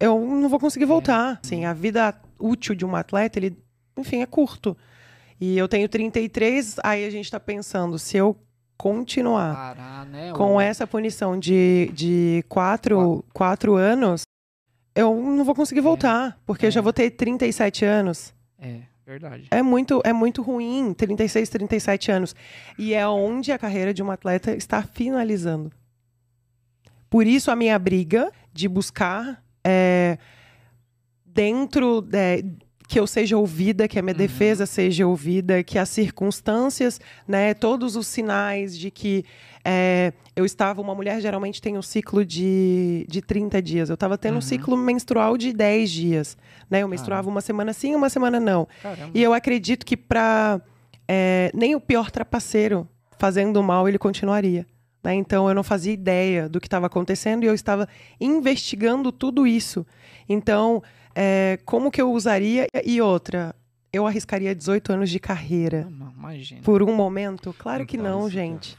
eu não vou conseguir voltar. Assim, a vida útil de um atleta, ele, enfim, é curto. E eu tenho 33, aí a gente está pensando, se eu continuar Parar, né, com ou... essa punição de, de quatro, quatro. quatro anos, eu não vou conseguir é. voltar, é. porque é. eu já é. vou ter 37 anos. É, verdade. É muito, é muito ruim, 36, 37 anos. E é onde a carreira de um atleta está finalizando. Por isso a minha briga de buscar é, dentro é, que eu seja ouvida, que a minha uhum. defesa seja ouvida, que as circunstâncias, né, todos os sinais de que é, eu estava, uma mulher geralmente tem um ciclo de, de 30 dias. Eu estava tendo uhum. um ciclo menstrual de 10 dias. Né? Eu menstruava uma semana sim, uma semana não. Caramba. E eu acredito que para é, nem o pior trapaceiro fazendo mal ele continuaria. Né? Então eu não fazia ideia do que estava acontecendo e eu estava investigando tudo isso. Então, é, como que eu usaria? E outra, eu arriscaria 18 anos de carreira. Não, não, por um momento? Claro então, que não, gente.